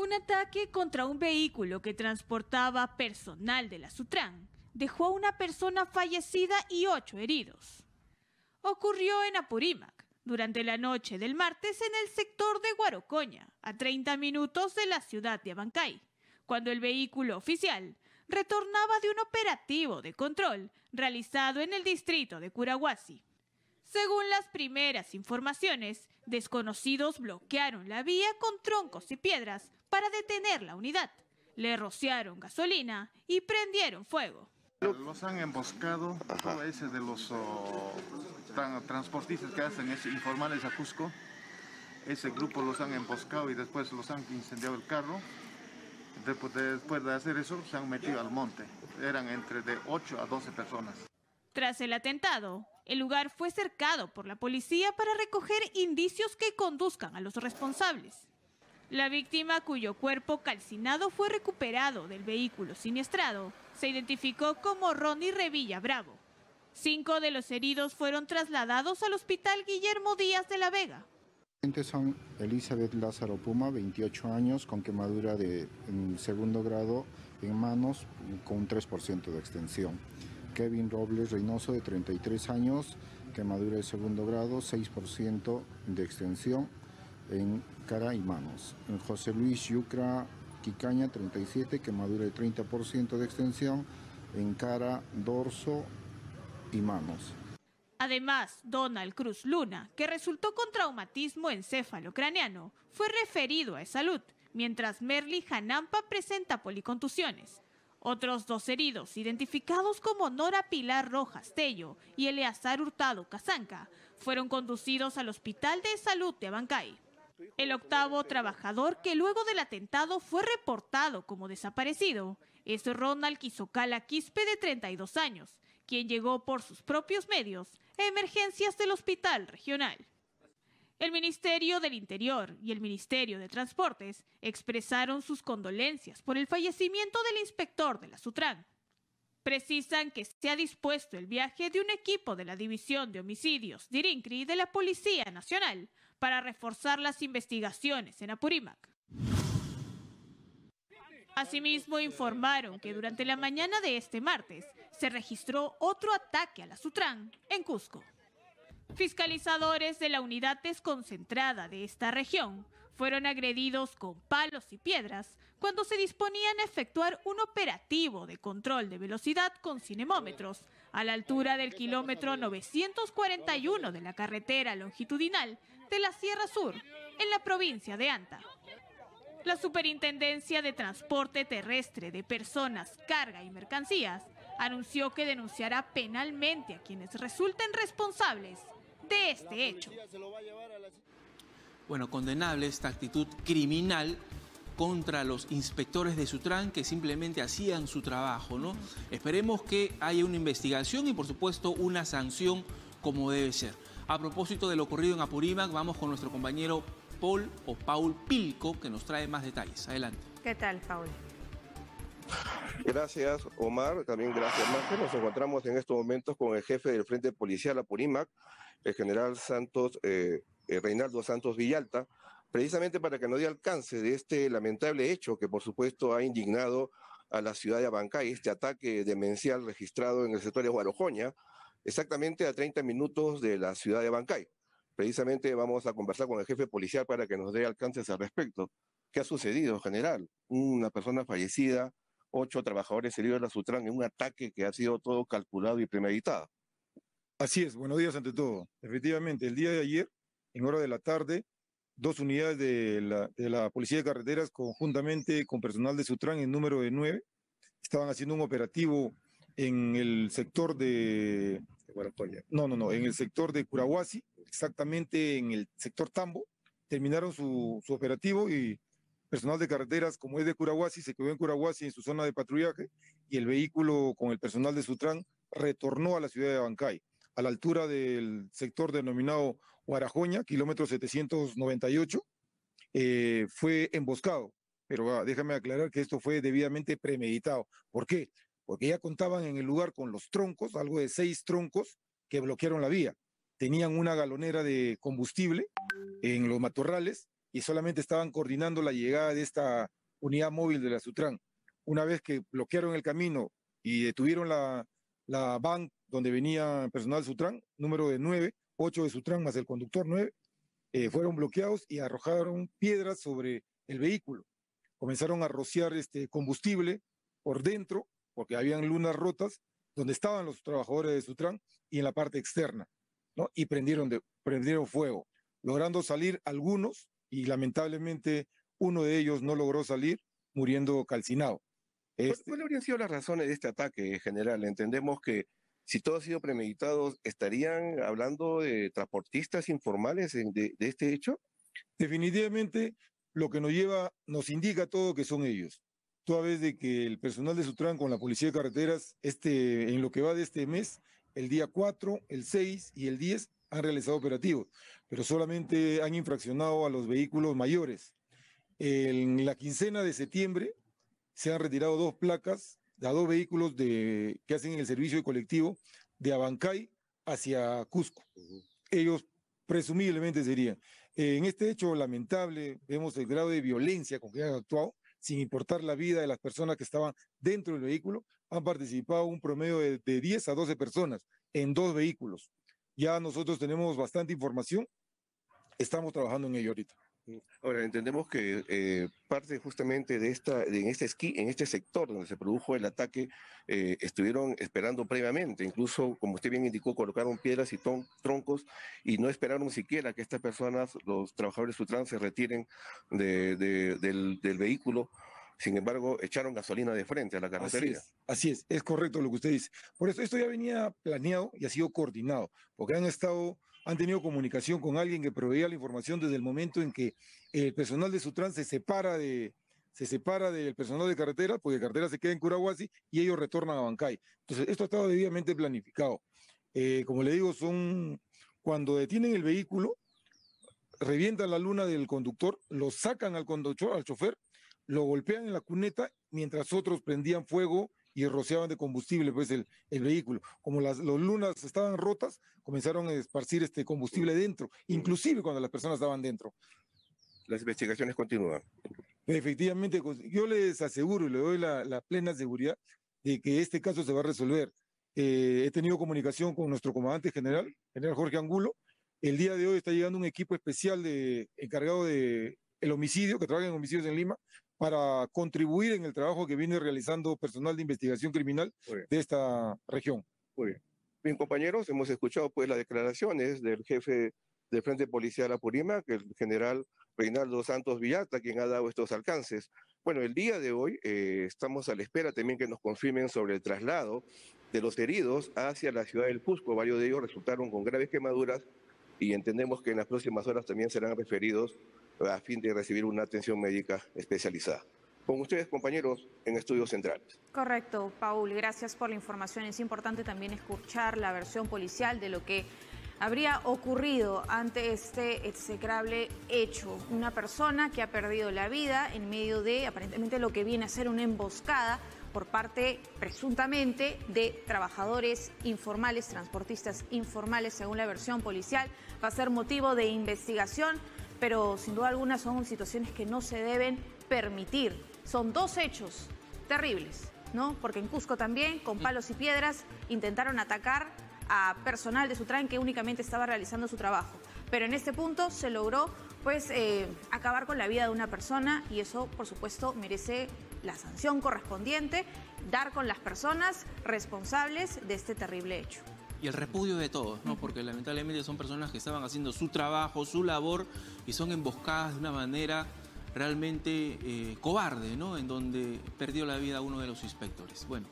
Un ataque contra un vehículo que transportaba personal de la Sutran dejó a una persona fallecida y ocho heridos. Ocurrió en Apurímac durante la noche del martes en el sector de Guarocoña, a 30 minutos de la ciudad de Abancay, cuando el vehículo oficial retornaba de un operativo de control realizado en el distrito de Curahuasi. Según las primeras informaciones, desconocidos bloquearon la vía con troncos y piedras para detener la unidad. Le rociaron gasolina y prendieron fuego. Los han emboscado, a ese de los oh, transportistas que hacen es informales a Cusco. Ese grupo los han emboscado y después los han incendiado el carro. Después después de hacer eso, se han metido al monte. Eran entre de 8 a 12 personas. Tras el atentado, el lugar fue cercado por la policía para recoger indicios que conduzcan a los responsables. La víctima, cuyo cuerpo calcinado fue recuperado del vehículo siniestrado, se identificó como Ronnie Revilla Bravo. Cinco de los heridos fueron trasladados al hospital Guillermo Díaz de la Vega. Son Elizabeth Lázaro Puma, 28 años, con quemadura de segundo grado en manos con un 3% de extensión. Kevin Robles Reynoso, de 33 años, quemadura de segundo grado, 6% de extensión en cara y manos. En José Luis Yucra Quicaña 37, quemadura de 30% de extensión en cara, dorso y manos. Además, Donald Cruz Luna, que resultó con traumatismo encéfalo-craneano, fue referido a salud, mientras Merly Janampa presenta policontusiones. Otros dos heridos, identificados como Nora Pilar Rojas Tello y Eleazar Hurtado Casanca, fueron conducidos al Hospital de Salud de Abancay. El octavo trabajador que luego del atentado fue reportado como desaparecido es Ronald Quizocala Quispe de 32 años, quien llegó por sus propios medios a emergencias del hospital regional. El Ministerio del Interior y el Ministerio de Transportes expresaron sus condolencias por el fallecimiento del inspector de la Sutran. Precisan que se ha dispuesto el viaje de un equipo de la División de Homicidios Dirincri de la Policía Nacional para reforzar las investigaciones en Apurímac. Asimismo, informaron que durante la mañana de este martes se registró otro ataque a la Sutran en Cusco. Fiscalizadores de la unidad desconcentrada de esta región fueron agredidos con palos y piedras cuando se disponían a efectuar un operativo de control de velocidad con cinemómetros a la altura del kilómetro 941 de la carretera longitudinal de la Sierra Sur, en la provincia de Anta. La Superintendencia de Transporte Terrestre de Personas, Carga y Mercancías anunció que denunciará penalmente a quienes resulten responsables de este hecho. Bueno, condenable esta actitud criminal contra los inspectores de Sutran que simplemente hacían su trabajo, ¿no? Esperemos que haya una investigación y por supuesto una sanción como debe ser. A propósito de lo ocurrido en Apurímac, vamos con nuestro compañero Paul o Paul Pilco que nos trae más detalles. Adelante. ¿Qué tal, Paul? Gracias, Omar. También gracias, Marte. Nos encontramos en estos momentos con el jefe del Frente Policial Apurímac, el general Santos eh, eh, Reinaldo Santos Villalta, precisamente para que no dé alcance de este lamentable hecho que por supuesto ha indignado a la ciudad de Abancay, este ataque demencial registrado en el sector de Guarojoña, exactamente a 30 minutos de la ciudad de Abancay. Precisamente vamos a conversar con el jefe policial para que nos dé alcances al respecto. ¿Qué ha sucedido, general? Una persona fallecida, ocho trabajadores heridos de la Sutran en un ataque que ha sido todo calculado y premeditado. Así es, buenos días ante todo. Efectivamente, el día de ayer en hora de la tarde, dos unidades de la, de la Policía de Carreteras, conjuntamente con personal de Sutran en número de nueve, estaban haciendo un operativo en el sector de... No, no, no, en el sector de Curahuasi, exactamente en el sector Tambo. Terminaron su, su operativo y personal de carreteras, como es de Curahuasi, se quedó en Curahuasi en su zona de patrullaje y el vehículo con el personal de Sutran retornó a la ciudad de Abancay a la altura del sector denominado Guarajoña, kilómetro 798, eh, fue emboscado. Pero ah, déjame aclarar que esto fue debidamente premeditado. ¿Por qué? Porque ya contaban en el lugar con los troncos, algo de seis troncos que bloquearon la vía. Tenían una galonera de combustible en los matorrales y solamente estaban coordinando la llegada de esta unidad móvil de la Sutran. Una vez que bloquearon el camino y detuvieron la, la donde venía personal Sutran, número de 9, 8 de Sutran más el conductor 9, eh, fueron bloqueados y arrojaron piedras sobre el vehículo. Comenzaron a rociar este combustible por dentro, porque habían lunas rotas, donde estaban los trabajadores de Sutran y en la parte externa, ¿no? Y prendieron, prendieron fuego, logrando salir algunos y lamentablemente uno de ellos no logró salir, muriendo calcinado. ¿Cuáles este habrían sido las razones de este ataque, general? Entendemos que si todo ha sido premeditado, ¿estarían hablando de transportistas informales de, este hecho? Definitivamente, lo que nos lleva, nos indica todo que son ellos. Toda vez de que el personal de Sutran con la Policía de Carreteras, este, en lo que va de este mes, el día 4, el 6 y el 10 han realizado operativos, pero solamente han infraccionado a los vehículos mayores. En la quincena de septiembre se han retirado dos placas a dos vehículos de, que hacen el servicio de colectivo de Abancay hacia Cusco. Ellos presumiblemente serían. en este hecho lamentable vemos el grado de violencia con que han actuado, sin importar la vida de las personas que estaban dentro del vehículo. Han participado un promedio de, de 10 a 12 personas en dos vehículos. Ya nosotros tenemos bastante información. Estamos trabajando en ello ahorita. Ahora, entendemos que eh, parte justamente de esta, de este esquí, en este sector donde se produjo el ataque, eh, estuvieron esperando previamente, incluso, como usted bien indicó, colocaron piedras y troncos y no esperaron siquiera que estas personas, los trabajadores de Sutran, se retiren de, del, vehículo sin embargo, echaron gasolina de frente a la carretera. así es, es, correcto lo que usted dice. Por eso esto ya venía planeado y ha sido coordinado, porque han estado han tenido comunicación con alguien que proveía la información desde el momento en que el personal de Sutran se separa de se separa del personal de carretera, porque carretera se queda en Curahuasi y ellos retornan a Bancay. Entonces, esto ha estado debidamente planificado. Eh, como le digo, son cuando detienen el vehículo, revientan la luna del conductor, lo sacan al conductor, al chofer, lo golpean en la cuneta mientras otros prendían fuego y rociaban de combustible pues el, el vehículo. Como las los lunas estaban rotas, comenzaron a esparcir este combustible dentro, inclusive cuando las personas estaban dentro. Las investigaciones continúan. Efectivamente, yo les aseguro y le doy la, plena seguridad de que este caso se va a resolver. Eh, he tenido comunicación con nuestro comandante general, general Jorge Angulo. El día de hoy está llegando un equipo especial de, encargado de el homicidio, que trabaja en homicidios en Lima, para contribuir en el trabajo que viene realizando personal de investigación criminal de esta región. Muy bien. Bien, compañeros, hemos escuchado pues las declaraciones del jefe del Frente Policial que el general Reinaldo Santos Villata, quien ha dado estos alcances. Bueno, el día de hoy eh, estamos a la espera también que nos confirmen sobre el traslado de los heridos hacia la ciudad del Cusco. Varios de ellos resultaron con graves quemaduras y entendemos que en las próximas horas también serán referidos a fin de recibir una atención médica especializada. Con ustedes, compañeros, en Estudios Centrales. Correcto, Paul, gracias por la información. Es importante también escuchar la versión policial de lo que habría ocurrido ante este execrable hecho. Una persona que ha perdido la vida en medio de aparentemente lo que viene a ser una emboscada por parte, presuntamente, de trabajadores informales, transportistas informales, según la versión policial. Va a ser motivo de investigación, pero sin duda alguna son situaciones que no se deben permitir. Son dos hechos terribles, ¿no? Porque en Cusco también, con palos y piedras, intentaron atacar a personal de su tren que únicamente estaba realizando su trabajo. Pero en este punto se logró pues eh, acabar con la vida de una persona y eso por supuesto merece la sanción correspondiente, dar con las personas responsables de este terrible hecho y el repudio de todos, ¿no? Porque lamentablemente son personas que estaban haciendo su trabajo, su labor y son emboscadas de una manera realmente eh, cobarde, ¿no? En donde perdió la vida uno de los inspectores. Bueno,